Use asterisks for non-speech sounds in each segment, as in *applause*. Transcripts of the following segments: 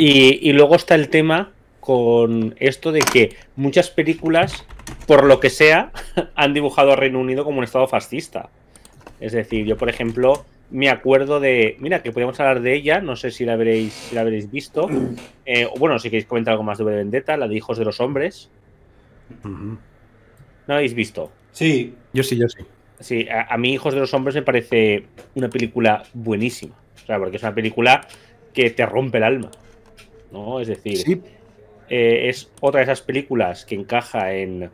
Y, luego está el tema con esto de que muchas películas, por lo que sea, *laughs* han dibujado a Reino Unido como un estado fascista. Es decir, yo, por ejemplo, me acuerdo de. Mira, que podríamos hablar de ella, no sé si la habréis, la visto. Mm. Eh, bueno, si queréis comentar algo más de Vendetta, la de Hijos de los Hombres. ¿No la ¿No habéis visto? Sí, yo sí, yo sí. Sí, a, a, mí Hijos de los Hombres me parece una película buenísima. O sea, porque es una película que te rompe el alma. ¿no? Es decir, eh, es otra de esas películas que encaja en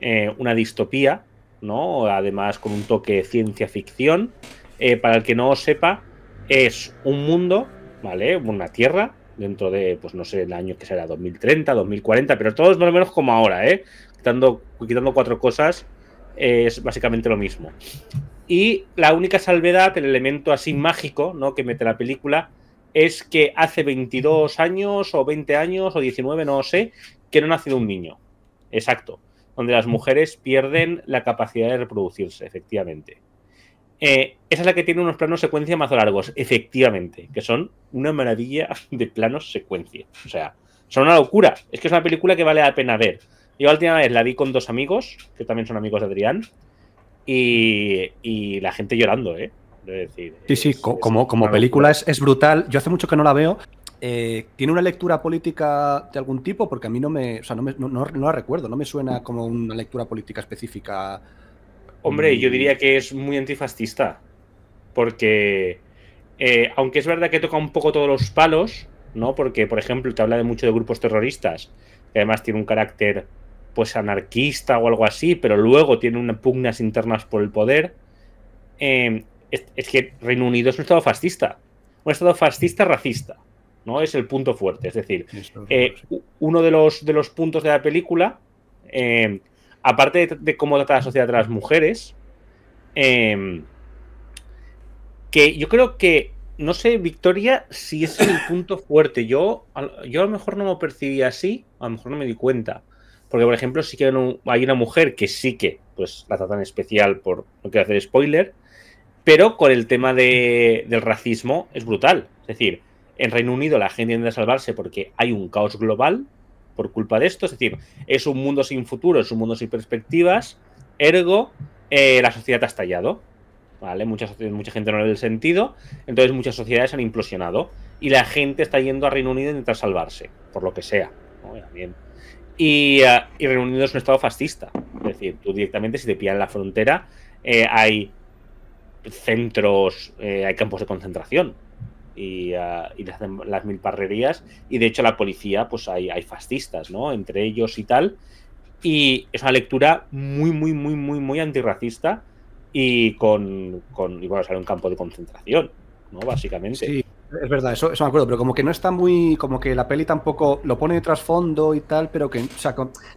eh, una distopía, ¿no? Además, con un toque ciencia ficción. Eh, para el que no sepa, es un mundo, ¿vale? Una tierra, dentro de, pues no sé, el año que será 2030, 2040, pero todos más o menos como ahora, ¿eh? Quitando, cuatro cosas, es básicamente lo mismo. Y la única salvedad, el elemento así mágico, ¿no? Que mete la película, es que hace 22 años o 20 años o 19, no sé, que no ha nacido un niño. Exacto. Donde las mujeres pierden la capacidad de reproducirse, efectivamente. Eh, esa es la que tiene unos planos secuencia más largos, efectivamente, que son una maravilla de planos secuencia. O sea, son una locura. Es que es una película que vale la pena ver. Yo la última vez la vi con dos amigos, que también son amigos de Adrián, y, y la gente llorando, ¿eh? sí, sí, como, como película es, brutal. Yo hace mucho que no la veo. Eh, ¿Tiene una lectura política de algún tipo? Porque a mí no me, o sea, no, la recuerdo, no me suena como una lectura política específica. Hombre, mm. yo diría que es muy antifascista. Porque, eh, aunque es verdad que toca un poco todos los palos, ¿no? Porque, por ejemplo, te habla de mucho de grupos terroristas, que además tiene un carácter, pues, anarquista o algo así, pero luego tiene unas pugnas internas por el poder. Eh, es, que Reino Unido es un Estado fascista, un Estado fascista racista, ¿no? Es el punto fuerte. Es decir, eh, uno de los, de los puntos de la película, eh, aparte de, cómo trata la sociedad a las mujeres, em, que yo creo que, no sé, Victoria, si es el punto fuerte. Yo, yo a lo mejor no me percibí así, a lo mejor no me di cuenta. Porque, por ejemplo, sí que hay una mujer que sí que pues la tratan especial por no quiero hacer spoiler, pero con el tema del racismo es brutal. Es decir, en Reino Unido la gente intenta salvarse porque hay un caos global por culpa de esto. Es decir, es un mundo sin futuro, es un mundo sin perspectivas. Ergo, eh, la sociedad ha estallado. ¿Vale? Mucha, mucha gente no le el sentido. Entonces muchas sociedades han implosionado. Y la gente está yendo a Reino Unido a intentar salvarse, por lo que sea. Eh, y, Reino Unido es un estado fascista. Es decir, tú directamente si te pillan la frontera, eh, hay centros, eh, hay campos de concentración y, ah, las, mil parrerías. Y de hecho la policía, pues hay, fascistas, ¿no? Entre ellos y tal. Y es una lectura muy, muy, muy, muy, muy antirracista y con, con y bueno, sale un campo de concentración, ¿no? Básicamente. Sí, es verdad, eso, eso me acuerdo, pero como que no está muy, como que la peli tampoco lo pone de trasfondo y tal, pero que,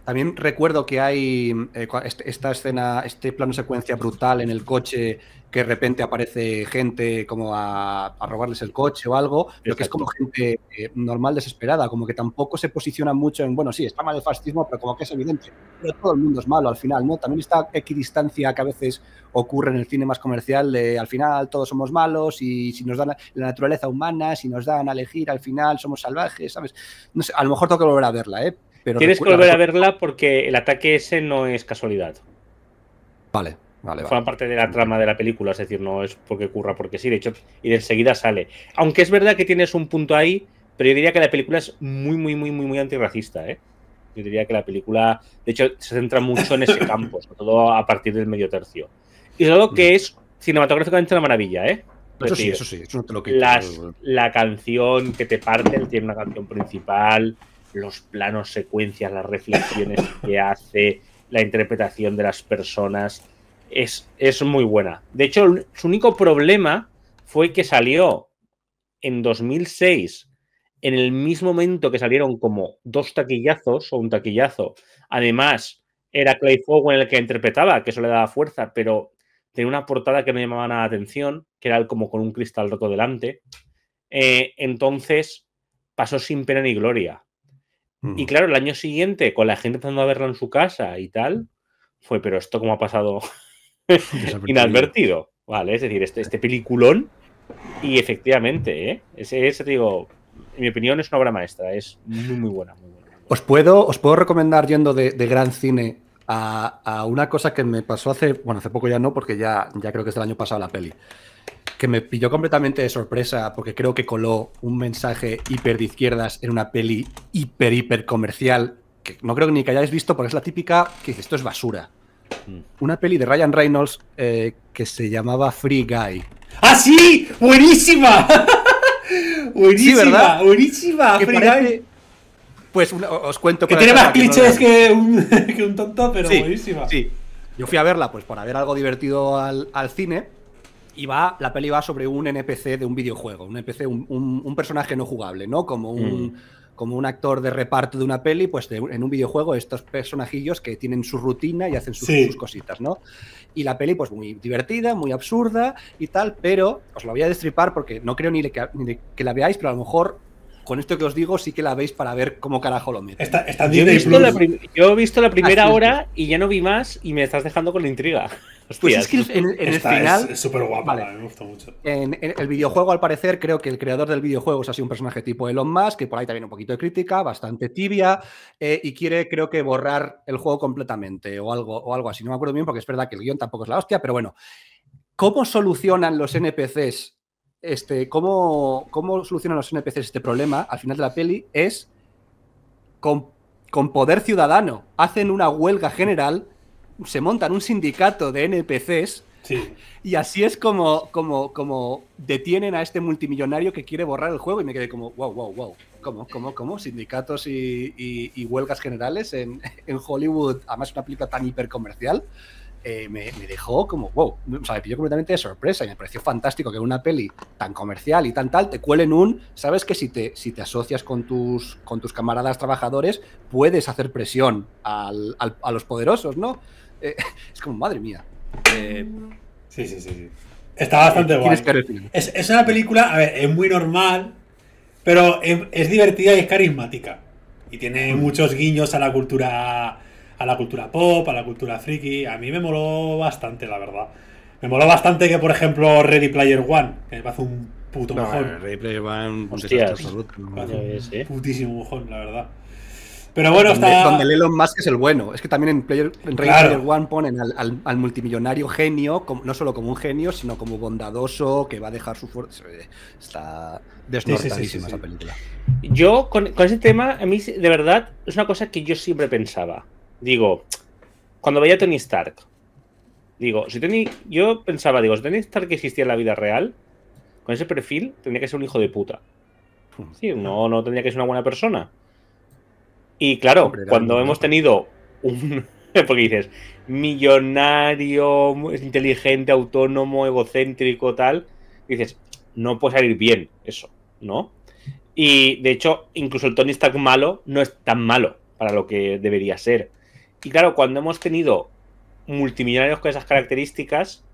también recuerdo que hay eh, esta escena, este plano secuencia brutal en el coche que de repente aparece gente como a, robarles el coche o algo, pero que es como gente eh, normal desesperada, como que tampoco se posiciona mucho en, bueno, sí, está mal el fascismo, pero como que es evidente, pero todo el mundo es malo al final, ¿no? También esta equidistancia que a veces ocurre en el cine más comercial, de al final todos somos malos y si nos dan la, naturaleza humana, si nos dan a elegir, al final somos salvajes, ¿sabes? No a lo mejor tengo que volver a verla, ¿eh? Pero Tienes que volver a verla porque el ataque ese no es casualidad. Vale, forma parte de la trama de la película, es decir, no es porque ocurra, porque sí, de hecho, y de enseguida sale. Aunque es verdad que tienes un punto ahí, pero yo diría que la película es muy, muy, muy, muy, muy antirracista, ¿eh? Yo diría que la película, de hecho, se centra mucho en ese campo, sobre todo a partir del medio tercio. Y sobre todo que es cinematográficamente una maravilla, ¿eh? eso sí, eso sí, eso no te lo quito. la canción que te parte, tiene una canción principal, los planos, secuencias, las reflexiones que hace, la interpretación de las personas es, muy buena. De hecho, su único problema fue que salió en 2006, en el mismo momento que salieron como dos taquillazos o un taquillazo. Además, era Clay en el que interpretaba, que eso le daba fuerza, pero tenía una portada que no llamaba nada la atención, que era como con un cristal roto delante. Eh, entonces pasó sin pena ni gloria. Y claro, el año siguiente, con la gente empezando a verlo en su casa y tal, fue, pero esto cómo ha pasado inadvertido. Vale, es decir, este, este peliculón. Y efectivamente, ¿eh? ese digo, en mi opinión es una obra maestra, es muy, muy buena. Os, puedo, os puedo recomendar yendo de, gran cine a, una cosa que me pasó hace, bueno, hace poco ya no, porque ya, ya creo que es del año pasado la peli, que me pilló completamente de sorpresa porque creo que coló un mensaje hiper de izquierdas en una peli hiper, hiper comercial, que no creo ni que hayáis visto, porque es la típica que dice, esto es basura. Mm. una peli de Ryan Reynolds eh, que se llamaba Free Guy. ¡Ah, sí! ¡Buenísima! buenísima, *laughs* sí, ¿verdad? buenísima, Free Guy. Pues os cuento que tiene más clichés *laughs* que, un, tonto, pero buenísima. Sí. Yo fui a verla pues por ver algo divertido al, cine. Y va, la peli va sobre un NPC de un videojuego, un NPC, un, personaje no jugable, ¿no? Como un, mm como un actor de reparto de una peli, pues en un videojuego estos personajillos que tienen su rutina y hacen sus, cositas, ¿no? Y la peli, pues muy divertida, muy absurda y tal, pero os la voy a destripar porque no creo ni, que, que la veáis, pero a lo mejor con esto que os digo sí que la veis para ver cómo carajo lo mete. yo, he visto la primera ah, hora y ya no vi más y me estás dejando con la intriga. *laughs* pues es que en, el final. Es súper guapa, vale, me gusta mucho. En, el videojuego, al parecer, creo que el creador del videojuego es así un personaje tipo Elon Musk, que por ahí también un poquito de crítica, bastante tibia, eh, y quiere, creo que, borrar el juego completamente o algo, o algo así. No me acuerdo bien porque es verdad que el guión tampoco es la hostia, pero bueno. ¿Cómo solucionan los NPCs este, cómo, cómo solucionan los NPCs este problema al final de la peli es con, con poder ciudadano. Hacen una huelga general, se montan un sindicato de NPCs Y así es como, como, como detienen a este multimillonario que quiere borrar el juego y me quedé como, wow, wow, wow. ¿Cómo, cómo, cómo? Sindicatos y, huelgas generales en, *laughs* en, Hollywood, además una película tan hipercomercial. Eh, me, dejó como, wow, me pilló completamente de sorpresa y me pareció fantástico que una peli tan comercial y tan tal te cuelen un, sabes que si te, si te asocias con tus, con tus camaradas trabajadores, puedes hacer presión a los poderosos, ¿no? Eh, *laughs* es como, madre mía. Eh, sí, sí, sí, Está bastante bueno Es, una película, a ver, es muy normal, pero es divertida y es carismática. Y tiene mm. muchos guiños a la cultura a la cultura pop, a la cultura friki. A mí me moló bastante, la verdad. Me moló bastante que, por ejemplo, Ready Player One, que me parece un puto no, mojón. Eh, Ready Player One, un eh, putísimo mojón, la verdad. Pero bueno, donde, está. Donde Elon Musk es el bueno. Es que también en, Player, en Ready Player One ponen al, multimillonario genio, como, no solo como un genio, sino como bondadoso, que va a dejar su fuerza. Está desnortadísima esa película. Yo, con ese tema, a mí, de verdad, es una cosa que yo siempre pensaba digo, cuando veía a Tony Stark, digo, si yo pensaba, digo, si Tony Stark existía en la vida real, con ese perfil tendría que ser un hijo de puta. Hmm. no, no tendría que ser una buena persona. Y claro, cuando hemos tenido un. *laughs* Porque dices, millonario, inteligente, autónomo, egocéntrico, tal. Dices, no puede salir bien eso, ¿no? Y de hecho, incluso el Tony Stark malo no es tan malo para lo que debería ser. Y claro, cuando hemos tenido multimillonarios con esas características,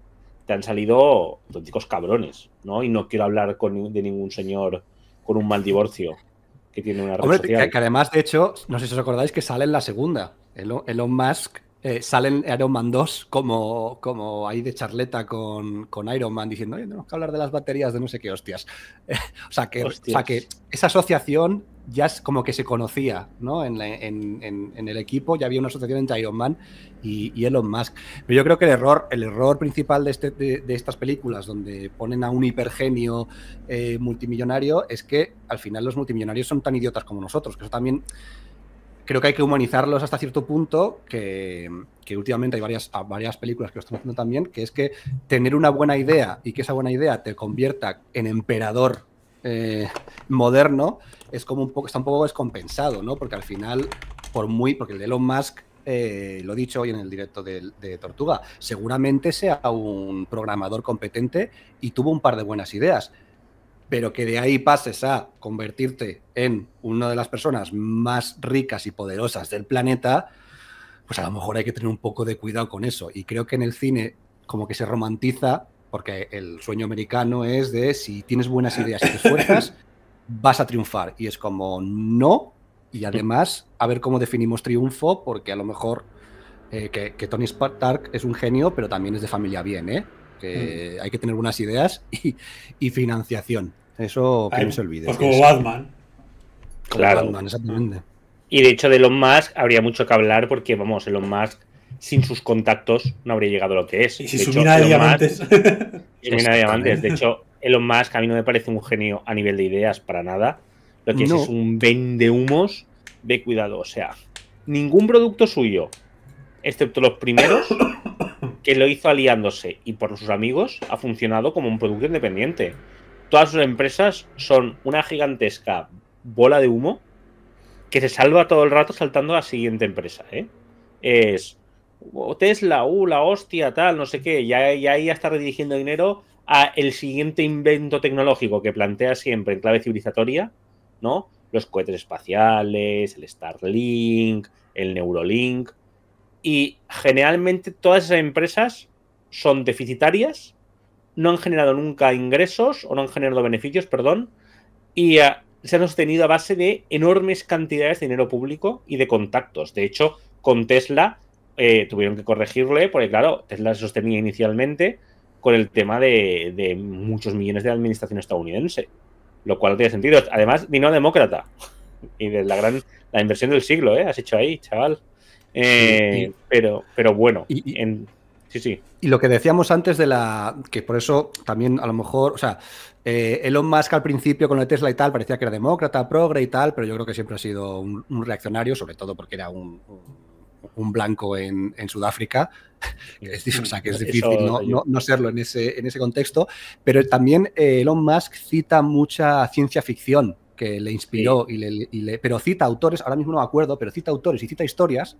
te han salido auténticos cabrones, ¿no? Y no quiero hablar con, de ningún señor con un mal divorcio que tiene una red Que, además, de hecho, no sé si os acordáis que sale en la segunda. Elon Musk eh, salen Iron Man 2 como, como ahí de charleta con, con Iron Man diciendo, oye, tenemos que hablar de las baterías de no sé qué hostias. *laughs* o, sea que, que esa asociación ya es como que se conocía ¿no? en, el equipo, ya había una asociación entre Iron Man y, Elon Musk. Pero yo creo que el error, el error principal de, este, de, estas películas, donde ponen a un hipergenio eh, multimillonario, es que al final los multimillonarios son tan idiotas como nosotros, que eso también creo que hay que humanizarlos hasta cierto punto, que, últimamente hay varias, varias películas que lo están haciendo también, que es que tener una buena idea y que esa buena idea te convierta en emperador eh, moderno es como un poco, está un poco descompensado, ¿no? Porque al final, por muy, porque el Elon Musk, eh, lo he dicho hoy en el directo de, de, Tortuga, seguramente sea un programador competente y tuvo un par de buenas ideas, pero que de ahí pases a convertirte en una de las personas más ricas y poderosas del planeta, pues a lo mejor hay que tener un poco de cuidado con eso. Y creo que en el cine como que se romantiza, porque el sueño americano es de si tienes buenas ideas y te esfuerzas, *coughs* vas a triunfar. Y es como no, y además a ver cómo definimos triunfo, porque a lo mejor eh, que, Tony Stark es un genio, pero también es de familia bien, ¿eh? Que mm. hay que tener buenas ideas y financiación. Eso que no se olvide. Pues como Batman. claro. Y de hecho de Elon Musk habría mucho que hablar porque, vamos, Elon Musk sin sus contactos no habría llegado a lo que es. Y si de mina de diamantes. *laughs* de diamantes. De hecho, Elon Musk a mí no me parece un genio a nivel de ideas para nada. Lo que es, un vende humos de cuidado. O sea, ningún producto suyo, excepto los primeros, que lo hizo aliándose y por sus amigos, ha funcionado como un producto independiente todas sus empresas son una gigantesca bola de humo que se salva todo el rato saltando a la siguiente empresa. ¿eh? Es oh, Tesla, U, uh, la hostia, tal, no sé qué, y ahí ya está redirigiendo dinero a el siguiente invento tecnológico que plantea siempre en clave civilizatoria, ¿no? Los cohetes espaciales, el Starlink, el Neurolink. Y generalmente todas esas empresas son deficitarias no han generado nunca ingresos o no han generado beneficios, perdón, y eh, se han sostenido a base de enormes cantidades de dinero público y de contactos. De hecho, con Tesla eh, tuvieron que corregirle, porque claro, Tesla se sostenía inicialmente con el tema de, muchos millones de administración estadounidense, lo cual tiene sentido. Además, vino demócrata y de la gran la inversión del siglo, ¿eh? Has hecho ahí, chaval. Eh, pero, pero bueno. en... Y lo que decíamos antes de la. que por eso también a lo mejor. O sea, eh, Elon Musk al principio con la Tesla y tal parecía que era demócrata, progre y tal, pero yo creo que siempre ha sido un, reaccionario, sobre todo porque era un, un, blanco en, en Sudáfrica. *laughs* Es, o sea, que es difícil no, no, serlo en ese, en ese contexto. Pero también eh, Elon Musk cita mucha ciencia ficción que le inspiró y, le, y, le, Pero cita autores, ahora mismo no me acuerdo, pero cita autores y cita historias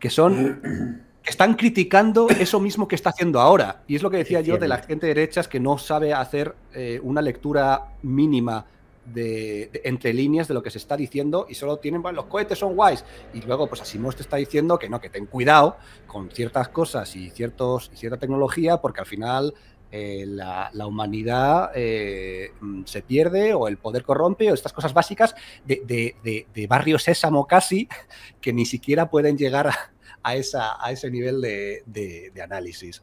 que son *clears throat* están criticando eso mismo que está haciendo ahora. Y es lo que decía yo de la gente derecha, es que no sabe hacer eh, una lectura mínima de, entre líneas de lo que se está diciendo y solo tienen, bueno, los cohetes son guays. Y luego, pues Asimov te está diciendo que no, que ten cuidado con ciertas cosas y, ciertos, y cierta tecnología, porque al final eh, la, humanidad eh, mm, se pierde o el poder corrompe o estas cosas básicas de, de, de barrio sésamo casi que ni siquiera pueden llegar a, a, ese nivel de, análisis.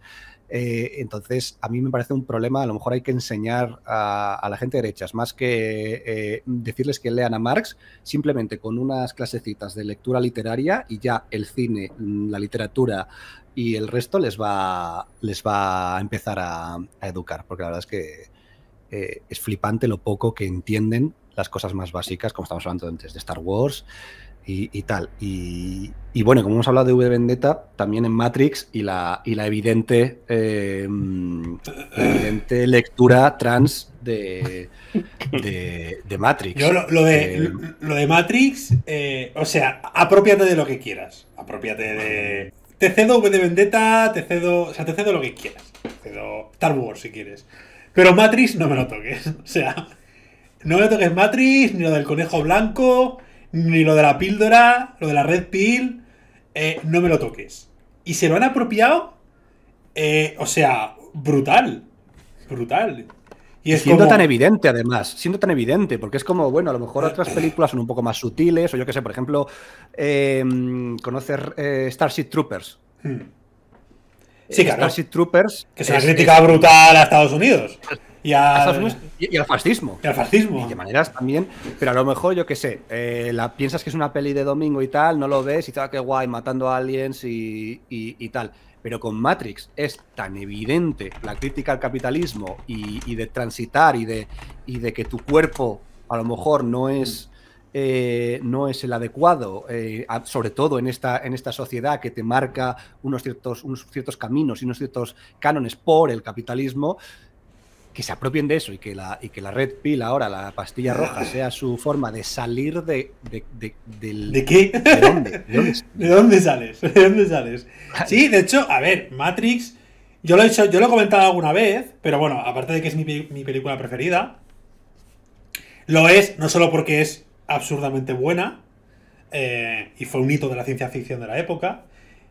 Eh, entonces, a mí me parece un problema, a lo mejor hay que enseñar a, la gente derechas, más que eh, decirles que lean a Marx, simplemente con unas clasecitas de lectura literaria y ya el cine, la literatura y el resto les va, les va a empezar a, educar, porque la verdad es que eh, es flipante lo poco que entienden las cosas más básicas, como estamos hablando antes de Star Wars, y, tal. Y, bueno, como hemos hablado de V Vendetta, también en Matrix y la, y la evidente, eh, mm, evidente lectura trans de, de, Matrix. Yo lo, de, eh, lo, de, Matrix, eh, o sea, apropiate de lo que quieras. Apropiate de. Te cedo V de Vendetta, te cedo. O sea, te cedo lo que quieras. Te cedo Star Wars si quieres. Pero Matrix no me lo toques. *laughs* O sea, no me lo toques Matrix, ni lo del conejo blanco ni lo de la píldora, lo de la red pill, eh, no me lo toques. Y se lo han apropiado, eh, o sea, brutal, brutal. Y siendo tan evidente, además, siendo tan evidente, porque es como, bueno, a lo mejor otras eh. películas son un poco más sutiles, o yo qué sé, por ejemplo, em, conocer Starship Troopers. Hmm. Sí, claro. Starship Troopers. Que es una crítica brutal a Estados Unidos. *laughs* Y al... fascismo. Y al fascismo. de maneras también. Pero a lo mejor, yo que sé, eh, la, piensas que es una peli de domingo y tal, no lo ves y tal, ah, qué guay, matando a aliens y, tal. Pero con Matrix es tan evidente la crítica al capitalismo y, de transitar y de, y de que tu cuerpo a lo mejor no es. Eh, no es el adecuado, eh, sobre todo en esta, en esta sociedad que te marca unos ciertos, unos ciertos caminos y unos ciertos cánones por el capitalismo, que se apropien de eso y que la, y que la red pill ahora, la pastilla roja, ah. sea su forma de salir de, de, ¿De qué? ¿De dónde? *laughs* ¿De dónde, sales? ¿De dónde sales? Sí, de hecho, a ver, Matrix, yo lo he, yo lo he comentado alguna vez, pero bueno, aparte de que es mi, película preferida, lo es no solo porque es absurdamente buena eh, y fue un hito de la ciencia ficción de la época,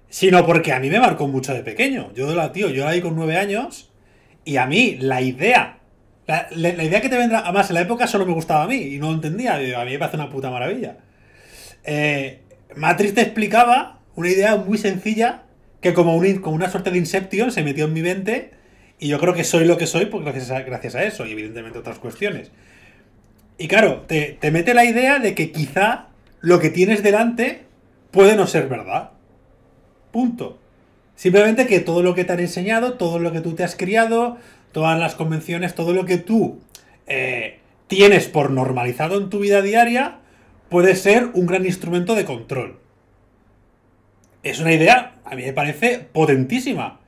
sino porque a mí me marcó mucho de pequeño. Yo la, tío, yo la vi con nueve años y a mí, la idea. La, idea que te vendrá. Además, en la época solo me gustaba a mí y no lo entendía. A mí me parece una puta maravilla. Eh, Matrix te explicaba una idea muy sencilla que, como, una suerte de Inception, se metió en mi mente. Y yo creo que soy lo que soy porque gracias, a, eso y, evidentemente, otras cuestiones. Y claro, te mete la idea de que quizá lo que tienes delante puede no ser verdad. Punto. Simplemente que todo lo que te han enseñado, todo lo que tú te has criado, todas las convenciones, todo lo que tú eh, tienes por normalizado en tu vida diaria, puede ser un gran instrumento de control. Es una idea, a mí me parece potentísima,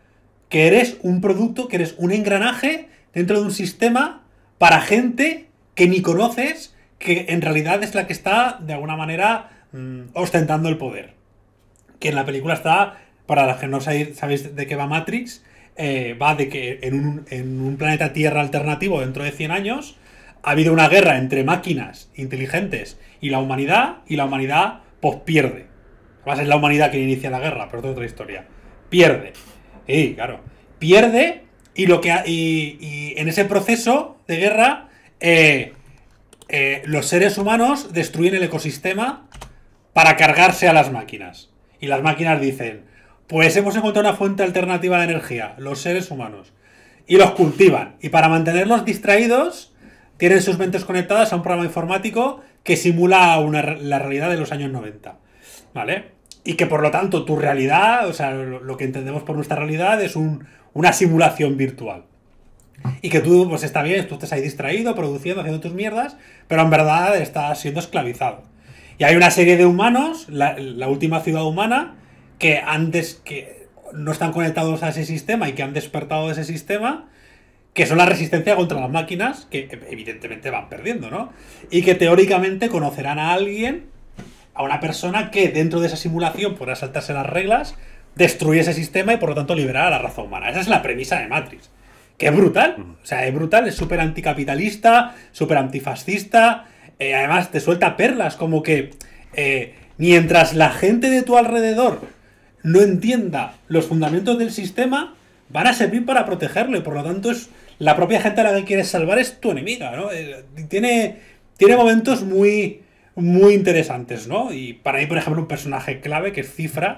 que eres un producto, que eres un engranaje dentro de un sistema para gente que ni conoces, que en realidad es la que está, de alguna manera, mm, ostentando el poder. Que en la película está para las que no sabéis, de qué va Matrix, eh, va de que en un, planeta Tierra alternativo dentro de 100 años ha habido una guerra entre máquinas inteligentes y la humanidad, y la humanidad pues pierde. Además es la humanidad quien inicia la guerra, pero es otra historia. Pierde. Y claro, pierde y, lo que y, en ese proceso de guerra eh, eh, los seres humanos destruyen el ecosistema para cargarse a las máquinas. Y las máquinas dicen, pues hemos encontrado una fuente alternativa de energía, los seres humanos. Y los cultivan. Y para mantenerlos distraídos, tienen sus mentes conectadas a un programa informático que simula la realidad de los años 90. ¿Vale? Y que por lo tanto tu realidad, o sea, lo, que entendemos por nuestra realidad es una simulación virtual. Y que tú, pues está bien, tú estás ahí distraído, produciendo, haciendo tus mierdas, pero en verdad estás siendo esclavizado. Y hay una serie de humanos, la última ciudad humana, que antes que no están conectados a ese sistema y que han despertado de ese sistema, que son la resistencia contra las máquinas, que evidentemente van perdiendo, ¿no? Y que teóricamente conocerán a alguien, a una persona que dentro de esa simulación podrá saltarse las reglas, destruir ese sistema y por lo tanto liberar a la raza humana. Esa es la premisa de Matrix. Que es brutal, o sea, es brutal, es súper anticapitalista, súper antifascista, eh, además te suelta perlas como que eh, mientras la gente de tu alrededor no entienda los fundamentos del sistema, van a servir para protegerlo. Y por lo tanto, es la propia gente a la que quieres salvar es tu enemiga, ¿no? Eh, tiene, tiene momentos muy, muy interesantes, ¿no? Y para mí, por ejemplo, un personaje clave que es Cifra,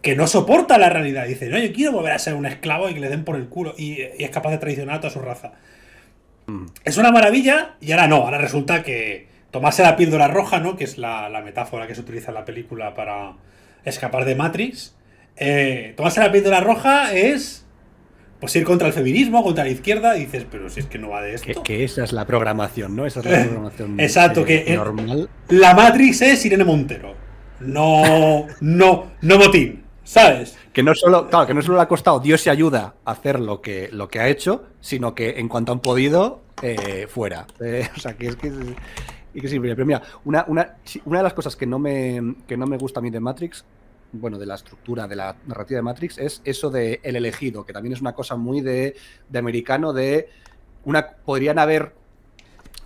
que no soporta la realidad. Dice, no, yo quiero volver a ser un esclavo y que le den por el culo. Y, es capaz de traicionar a toda su raza. Mm. Es una maravilla y ahora no, ahora resulta que tomarse la píldora roja, ¿no? Que es la, la metáfora que se utiliza en la película para, escapar de Matrix. Eh, tomarse la píldora roja es pues ir contra el feminismo, contra la izquierda, y dices, pero si es que no va de esto. Que, que esa es la programación, ¿no? Esa es la eh, programación. Eh, exacto, que eh, normal. la Matrix es Irene Montero. No, no, no botín, ¿sabes? Que no solo, que no solo le ha costado Dios se ayuda a hacer lo que, lo que ha hecho, sino que en cuanto han podido, fuera. o sea, que es que. Es, es, Pero mira, una, una de las cosas que no, me, que no me gusta a mí de Matrix bueno, de la estructura de la narrativa de Matrix es eso de el elegido, que también es una cosa muy de, americano, de una podrían haber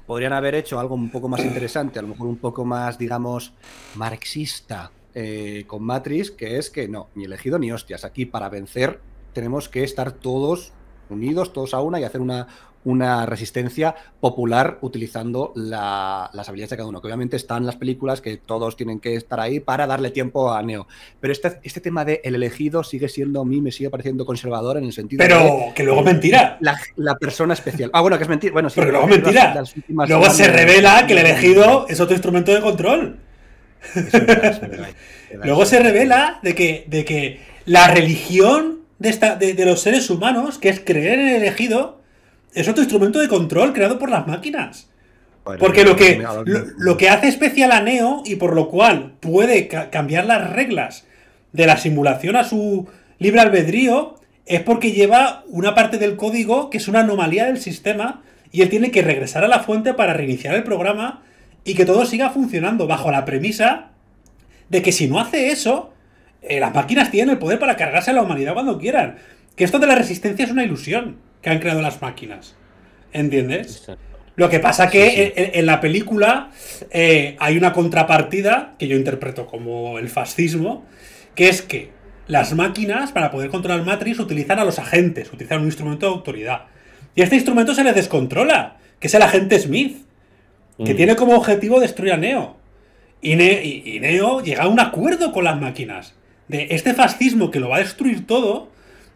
podrían haber hecho algo un poco más interesante, a lo mejor un poco más, digamos, marxista eh, con Matrix, que es que no, ni elegido ni hostias. Aquí para vencer tenemos que estar todos unidos todos a una y hacer una, una resistencia popular utilizando la, las habilidades de cada uno. Que obviamente están las películas que todos tienen que estar ahí para darle tiempo a Neo. Pero este, este tema de el elegido sigue siendo a mí, me sigue pareciendo conservador en el sentido. Pero que luego mentira. La, persona especial. Ah, bueno, que es mentira. Bueno, sí, pero luego mentira. luego se revela que el elegido es otro instrumento de control. *laughs* luego se revela de que, de que la religión de, los seres humanos, que es creer en el elegido, es otro instrumento de control creado por las máquinas. Porque lo que, lo, que hace especial a Neo y por lo cual puede cambiar las reglas de la simulación a su libre albedrío es porque lleva una parte del código que es una anomalía del sistema y él tiene que regresar a la fuente para reiniciar el programa y que todo siga funcionando bajo la premisa de que si no hace eso, eh, las máquinas tienen el poder para cargarse a la humanidad cuando quieran. Que esto de la resistencia es una ilusión que han creado las máquinas. ¿Entiendes? Lo que pasa que En, la película eh, hay una contrapartida que yo interpreto como el fascismo, que es que las máquinas, para poder controlar Matrix, utilizan a los agentes, utilizan un instrumento de autoridad. Y este instrumento se les descontrola, que es el agente Smith, que mm. tiene como objetivo destruir a Neo. y Neo llega a un acuerdo con las máquinas de este fascismo que lo va a destruir todo,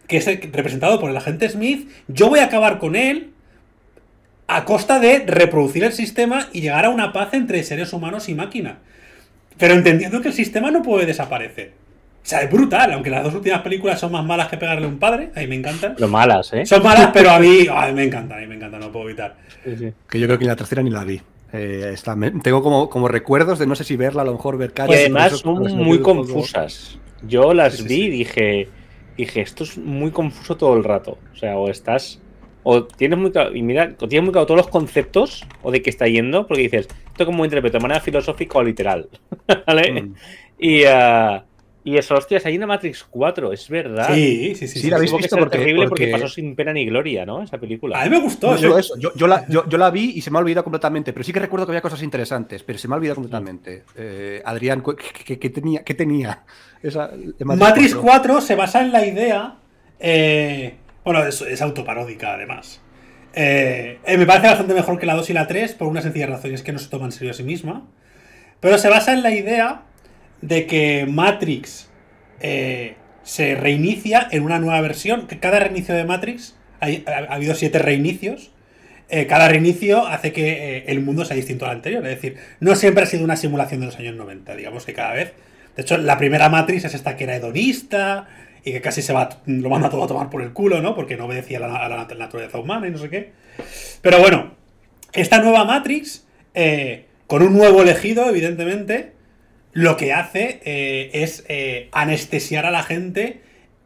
que es representado por el agente Smith, yo voy a acabar con él a costa de reproducir el sistema y llegar a una paz entre seres humanos y máquina. Pero entendiendo que el sistema no puede desaparecer. O sea, es brutal, aunque las dos últimas películas son más malas que pegarle a un padre, a mí me encantan. Lo malas, ¿eh? Son malas, pero a mí, a mí me encanta, a mí me encanta no puedo evitar. Que yo creo que ni la tercera ni la vi. Eh, tengo como, recuerdos de no sé si verla, a lo mejor ver calles. Y además son muy confusas. Yo las vi y dije, dije, esto es muy confuso todo el rato. O sea, o estás, o tienes muy claro, y mira, tienes muy claro todos los conceptos o de qué está yendo, porque dices, esto como interpreto de manera filosófica o literal. *laughs* ¿Vale? Mm. Y, ah, y eso, hostias, hay una Matrix 4, es verdad. Sí, sí, sí. Sí, la habéis visto terrible porque... pasó sin pena ni gloria, ¿no? Esa película. A mí me gustó. yo... Eso. Yo, la, vi y se me ha olvidado completamente, pero sí que recuerdo que había cosas interesantes, pero se me ha olvidado completamente. Eh, Adrián, ¿qué, tenía? Qué tenía? Esa, Matrix, 4. se basa en la idea... Eh, bueno, es, autoparódica además. Eh, me parece bastante mejor que la 2 y la 3 por una sencilla razón, es que no se toman en serio a sí misma. Pero se basa en la idea de que Matrix eh, se reinicia en una nueva versión, que cada reinicio de Matrix, ha, habido siete reinicios, eh, cada reinicio hace que eh, el mundo sea distinto al anterior, es decir, no siempre ha sido una simulación de los años 90, digamos que cada vez, de hecho, la primera Matrix es esta que era hedonista y que casi se va, lo van a todo a tomar por el culo, ¿no? Porque no obedecía a la, a la naturaleza humana y no sé qué. Pero bueno, esta nueva Matrix, con un nuevo elegido, evidentemente, lo que hace eh, es eh, anestesiar a la gente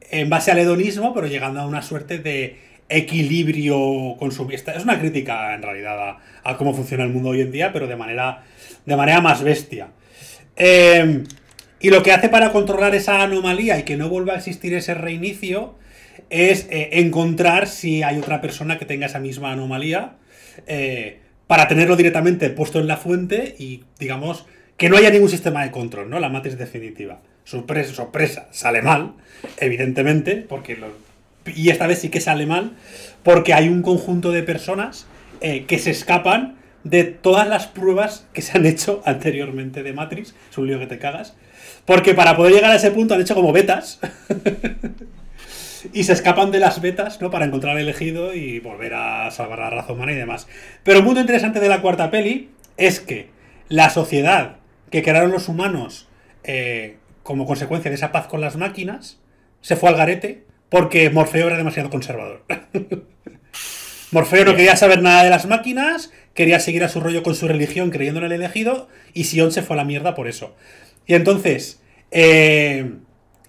en base al hedonismo, pero llegando a una suerte de equilibrio consumista. Es una crítica en realidad a, cómo funciona el mundo hoy en día, pero de manera, de manera más bestia. Em, y lo que hace para controlar esa anomalía y que no vuelva a existir ese reinicio es eh, encontrar si hay otra persona que tenga esa misma anomalía para tenerlo directamente puesto en la fuente y, digamos, que no haya ningún sistema de control, ¿no? La matriz definitiva. Sorpresa, sorpresa, sale mal, evidentemente, porque y esta vez sí que sale mal, porque hay un conjunto de personas eh, que se escapan de todas las pruebas que se han hecho anteriormente de Matrix. Es un lío que te cagas. Porque para poder llegar a ese punto han hecho como betas. *laughs* y se escapan de las betas, ¿no? Para encontrar el elegido y volver a salvar a la raza humana y demás. Pero un punto interesante de la cuarta peli es que la sociedad que crearon los humanos eh, como consecuencia de esa paz con las máquinas, se fue al garete porque Morfeo era demasiado conservador. *laughs* Morfeo no quería saber nada de las máquinas, quería seguir a su rollo con su religión creyendo en el elegido, y Sion se fue a la mierda por eso. Y entonces, eh,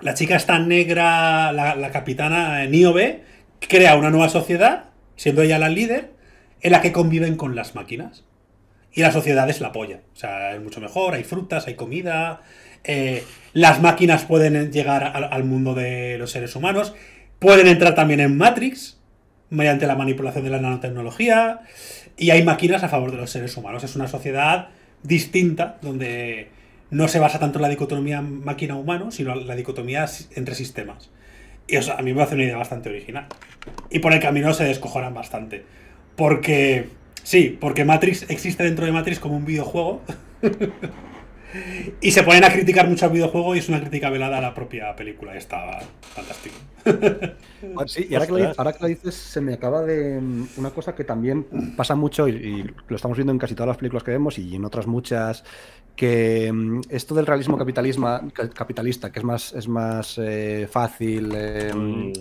la chica está negra, la, la capitana eh, Niobe, crea una nueva sociedad, siendo ella la líder, en la que conviven con las máquinas. Y la sociedad es la polla. O sea, es mucho mejor, hay frutas, hay comida. Eh, las máquinas pueden llegar al, mundo de los seres humanos. Pueden entrar también en Matrix mediante la manipulación de la nanotecnología. Y hay máquinas a favor de los seres humanos. Es una sociedad distinta donde no se basa tanto en la dicotomía máquina-humano, sino la dicotomía entre sistemas. Y eso a mí me hace una idea bastante original. Y por el camino se descojonan bastante. Porque Sí, porque Matrix existe dentro de Matrix como un videojuego. *laughs* y se ponen a criticar mucho al videojuego y es una crítica velada a la propia película. Y Está fantástico. *laughs* sí, y ahora que, dices, se me acaba de mm, una cosa que también pasa mucho y, lo estamos viendo en casi todas las películas que vemos y en otras muchas que mm, esto del realismo capitalista, que es más, es más eh, fácil eh, mm.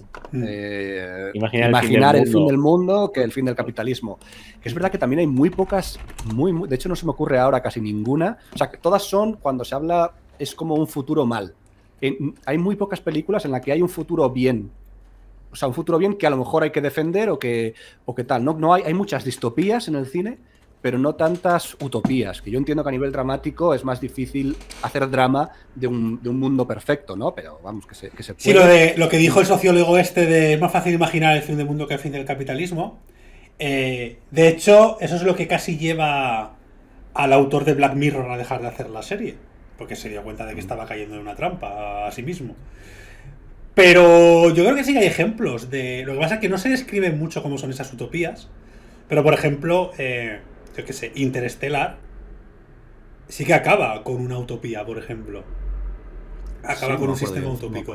Eh, mm. imaginar, el, fin, del mundo que el fin del capitalismo. es verdad que también hay muy pocas, muy, de hecho no se me ocurre ahora casi ninguna, o sea, que todas son, cuando se habla, es como un futuro mal. hay muy pocas películas en las que hay un futuro bien. O sea, un futuro bien que a lo mejor hay que defender o que, o tal. No, no hay, hay muchas distopías en el cine pero no tantas utopías, que yo entiendo que a nivel dramático es más difícil hacer drama de un, mundo perfecto, ¿no? Pero vamos, que se, que puede. Sí, lo, de, lo que dijo el sociólogo este de es más fácil imaginar el fin del mundo que el fin del capitalismo. Eh, de hecho, eso es lo que casi lleva al autor de Black Mirror a dejar de hacer la serie, porque se dio cuenta de que mm. estaba cayendo en una trampa a sí mismo. Pero yo creo que sí que hay ejemplos de... Lo que pasa es que no se describe mucho cómo son esas utopías, pero por ejemplo... Eh, yo qué sé, Interestelar, sí que acaba con una utopía, por ejemplo. Acaba con un sistema utópico,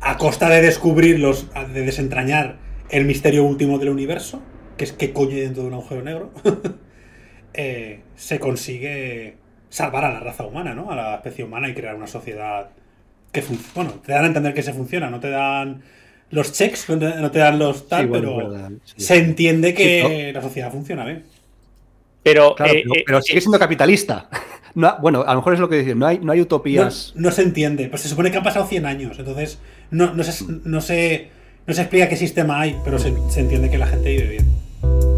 A costa de descubrir de desentrañar el misterio último del universo, que es que coño dentro de un agujero negro, *laughs* eh, se consigue salvar a la raza humana, ¿no? A la especie humana y crear una sociedad que bueno, te dan a entender que se funciona, no te dan los checks, no te dan los tal, pero se entiende que la sociedad funciona bien. Pero, eh, eh, pero, sigue eh, siendo capitalista. *laughs* bueno, a lo mejor es lo que dicen, no hay, no hay utopías. No, se entiende, pues se supone que han pasado 100 años, entonces no, no se, no, se, explica qué sistema hay, pero se, se entiende que la gente vive bien.